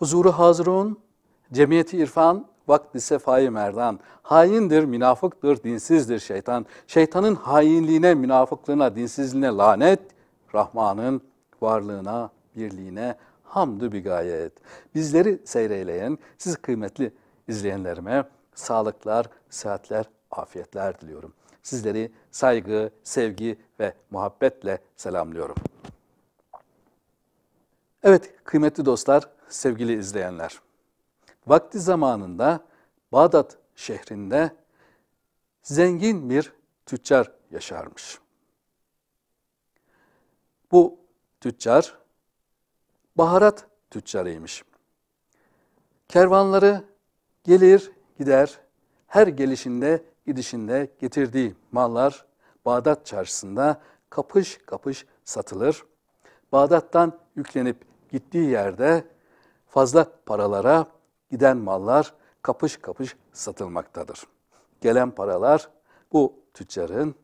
Huzuru hazrun, cemiyeti irfan, vakti sefayı merdan. Haindir, münafıktır, dinsizdir şeytan. Şeytanın hainliğine, münafıklığına, dinsizliğine lanet. Rahman'ın varlığına, birliğine hamdü bir gayet. Bizleri seyreyleyen, siz kıymetli izleyenlerime sağlıklar, sıhhatler, afiyetler diliyorum. Sizleri saygı, sevgi ve muhabbetle selamlıyorum. Evet kıymetli dostlar, sevgili izleyenler. Vakti zamanında Bağdat şehrinde zengin bir tüccar yaşarmış. Bu tüccar baharat tüccarıymış. Kervanları gelir gider her gelişinde gidişinde getirdiği mallar Bağdat çarşısında kapış kapış satılır. Bağdat'tan yüklenip gittiği yerde fazla paralara giden mallar kapış kapış satılmaktadır. Gelen paralar bu tüccarın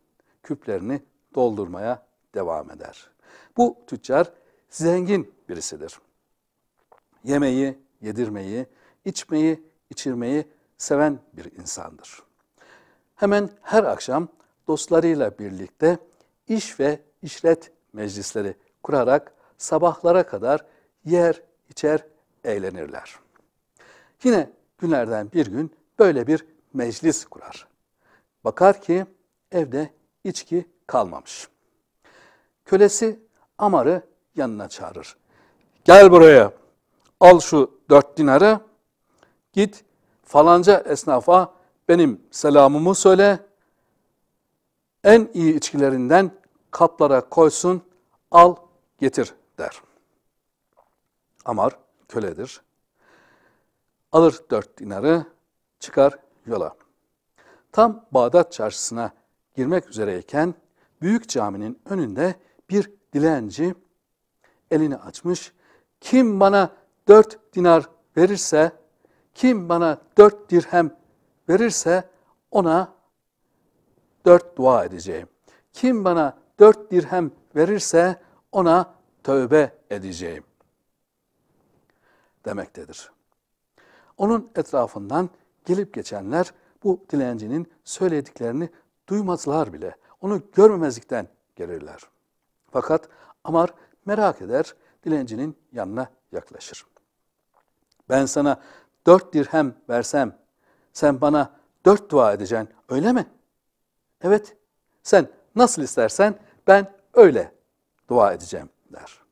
küplerini doldurmaya devam eder. Bu tüccar zengin birisidir. Yemeyi, yedirmeyi, içmeyi, içirmeyi seven bir insandır. Hemen her akşam dostlarıyla birlikte iş ve işlet meclisleri kurarak sabahlara kadar yer, içer, eğlenirler. Yine günlerden bir gün böyle bir meclis kurar. Bakar ki evde içki kalmamış. Kölesi Amar'ı yanına çağırır. Gel buraya, al şu dört dinarı, git falanca esnafa benim selamımı söyle, en iyi içkilerinden kaplara koysun, al getir der. Amar köledir. Alır dört dinarı, çıkar yola. Tam Bağdat çarşısına girmek üzereyken büyük caminin önünde bir dilenci elini açmış. Kim bana dört dinar verirse, kim bana dört dirhem verirse ona dört dua edeceğim. Kim bana dört dirhem verirse ona tövbe edeceğim.'' demektedir. Onun etrafından gelip geçenler bu dilencinin söylediklerini duymazlar bile, onu görmemezlikten gelirler. Fakat Amar merak eder, dilencinin yanına yaklaşır. Ben sana dört dirhem versem, sen bana dört dua edeceksin, öyle mi? Evet, sen nasıl istersen ben öyle dua edeceğim der.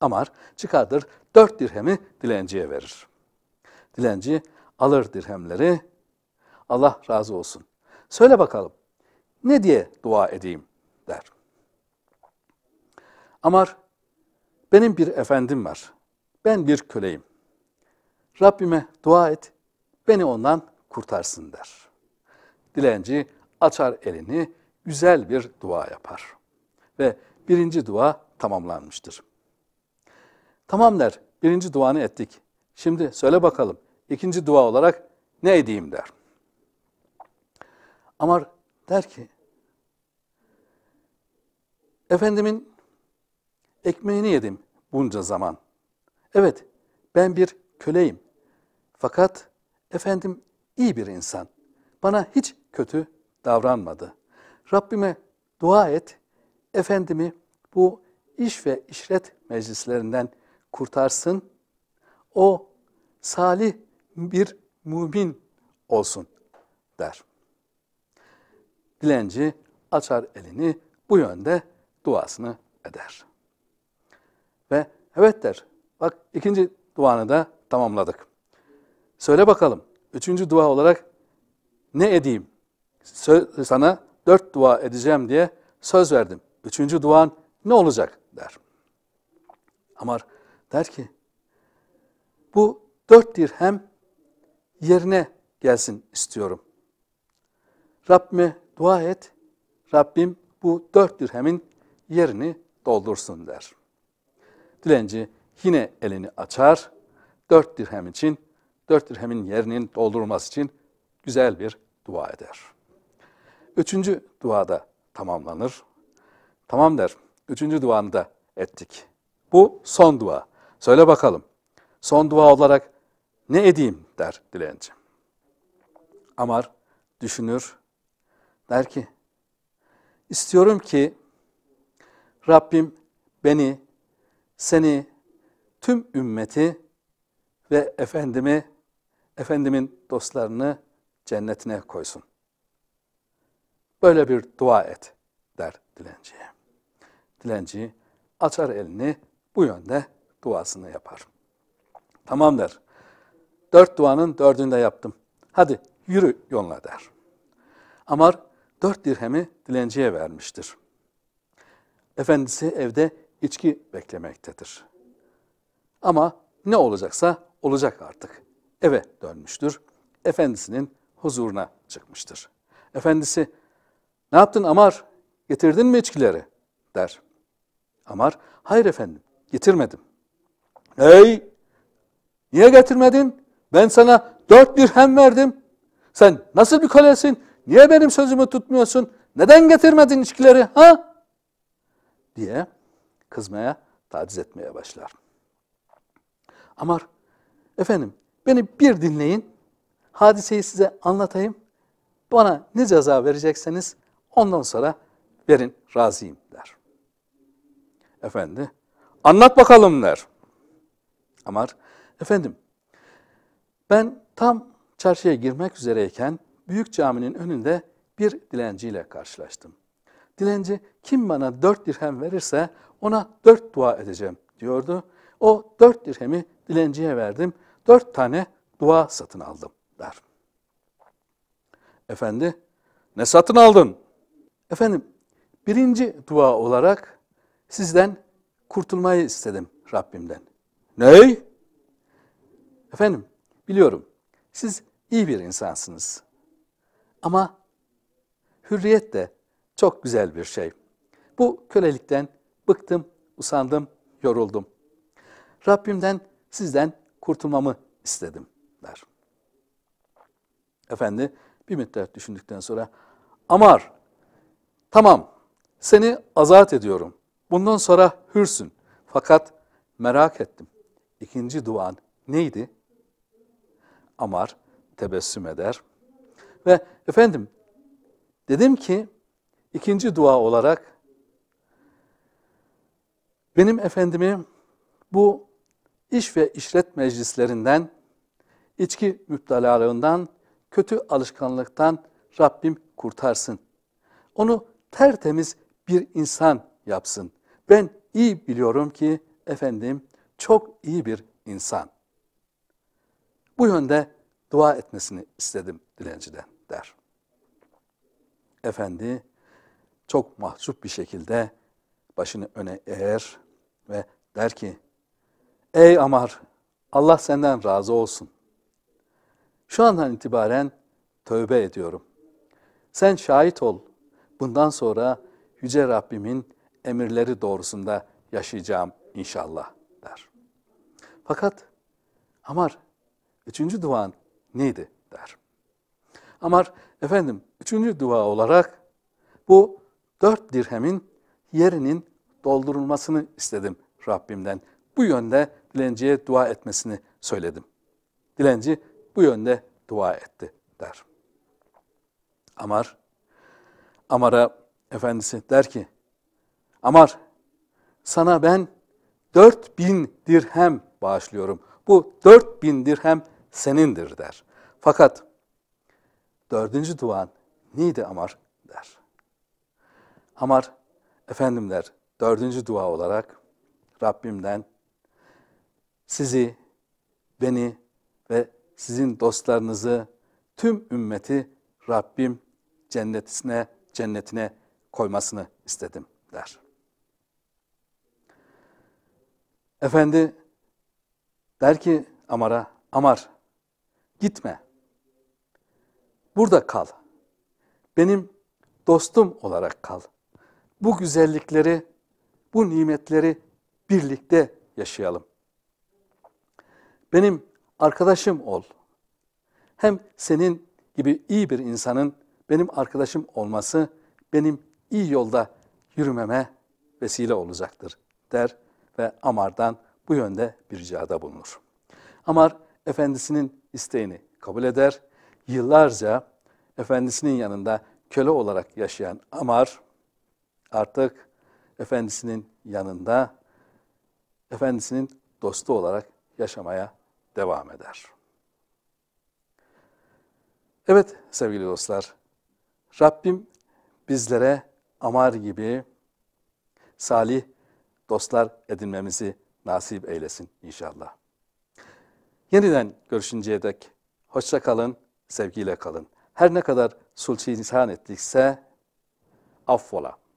Amar çıkartır dört dirhemi dilenciye verir. Dilenci alır dirhemleri Allah razı olsun. Söyle bakalım ne diye dua edeyim der. Amar benim bir efendim var. Ben bir köleyim. Rabbime dua et, beni ondan kurtarsın der. Dilenci açar elini, güzel bir dua yapar. Ve birinci dua tamamlanmıştır. Tamam der. Birinci duanı ettik. Şimdi söyle bakalım. İkinci dua olarak ne edeyim der. Ama der ki Efendimin ekmeğini yedim bunca zaman. Evet ben bir köleyim. Fakat efendim iyi bir insan. Bana hiç kötü davranmadı. Rabbime dua et, efendimi bu iş ve işret meclislerinden kurtarsın. O salih bir mümin olsun der. Dilenci açar elini bu yönde duasını eder. Ve evet der. Bak ikinci duanı da tamamladık. Söyle bakalım. Üçüncü dua olarak ne edeyim? sana dört dua edeceğim diye söz verdim. Üçüncü duan ne olacak der. ama Der ki bu dört dirhem yerine gelsin istiyorum. Rabbime dua et, Rabbim bu dört dirhemin yerini doldursun der. Dilenci yine elini açar, dört dirhem için, dört dirhemin yerinin doldurulması için güzel bir dua eder. Üçüncü duada tamamlanır. Tamam der, üçüncü duanı da ettik. Bu son dua. Söyle bakalım. Son dua olarak ne edeyim der dilenci. Amar düşünür. Der ki, istiyorum ki Rabbim beni, seni, tüm ümmeti ve Efendimi, Efendimin dostlarını cennetine koysun. Böyle bir dua et der dilenciye. Dilenci açar elini bu yönde duasını yapar. Tamam der. Dört duanın dördünü yaptım. Hadi yürü yoluna der. Amar dört dirhemi dilenciye vermiştir. Efendisi evde içki beklemektedir. Ama ne olacaksa olacak artık. Eve dönmüştür. Efendisinin huzuruna çıkmıştır. Efendisi, ne yaptın Amar? Getirdin mi içkileri? der. Amar, hayır efendim, getirmedim. Hey! Niye getirmedin? Ben sana dört dirhem verdim. Sen nasıl bir kölesin? Niye benim sözümü tutmuyorsun? Neden getirmedin içkileri? Ha? Diye kızmaya, taciz etmeye başlar. Amar, efendim beni bir dinleyin. Hadiseyi size anlatayım. Bana ne ceza verecekseniz ondan sonra verin razıyım der. Efendi, anlat bakalım der. Amar, efendim ben tam çarşıya girmek üzereyken büyük caminin önünde bir dilenciyle karşılaştım. Dilenci kim bana dört dirhem verirse ona dört dua edeceğim diyordu. O dört dirhemi dilenciye verdim. Dört tane dua satın aldım der. Efendi ne satın aldın? Efendim birinci dua olarak sizden kurtulmayı istedim Rabbimden. Ney? Efendim biliyorum siz iyi bir insansınız. Ama hürriyet de çok güzel bir şey. Bu kölelikten bıktım, usandım, yoruldum. Rabbimden sizden kurtulmamı istedim der. Efendi bir müddet düşündükten sonra Amar tamam seni azat ediyorum. Bundan sonra hürsün. Fakat merak ettim ikinci duan neydi? Amar tebessüm eder. Ve efendim dedim ki ikinci dua olarak benim efendimi bu iş ve işlet meclislerinden, içki müptelalığından, kötü alışkanlıktan Rabbim kurtarsın. Onu tertemiz bir insan yapsın. Ben iyi biliyorum ki efendim çok iyi bir insan. Bu yönde dua etmesini istedim dilenciden der. Efendi çok mahcup bir şekilde başını öne eğer ve der ki, Ey Amar, Allah senden razı olsun. Şu andan itibaren tövbe ediyorum. Sen şahit ol. Bundan sonra Yüce Rabbimin emirleri doğrusunda yaşayacağım inşallah der. Fakat Amar üçüncü duan neydi der. Amar efendim üçüncü dua olarak bu dört dirhemin yerinin doldurulmasını istedim Rabbimden. Bu yönde dilenciye dua etmesini söyledim. Dilenci bu yönde dua etti der. Amar, Amar'a efendisi der ki, Amar sana ben dört bin dirhem bağışlıyorum. Bu dört bin dirhem senindir der. Fakat dördüncü duan neydi Amar der. Amar efendimler dördüncü dua olarak Rabbimden sizi, beni ve sizin dostlarınızı, tüm ümmeti Rabbim cennetine, cennetine koymasını istedim der. Efendi Der ki Amar'a, Amar gitme. Burada kal. Benim dostum olarak kal. Bu güzellikleri, bu nimetleri birlikte yaşayalım. Benim arkadaşım ol. Hem senin gibi iyi bir insanın benim arkadaşım olması benim iyi yolda yürümeme vesile olacaktır der ve Amar'dan bu yönde bir ricada bulunur. Amar efendisinin isteğini kabul eder. Yıllarca efendisinin yanında köle olarak yaşayan Amar artık efendisinin yanında efendisinin dostu olarak yaşamaya devam eder. Evet sevgili dostlar, Rabbim bizlere Amar gibi salih dostlar edinmemizi nasip eylesin inşallah. Yeniden görüşünceye dek hoşça kalın, sevgiyle kalın. Her ne kadar sulh insan ettikse affola.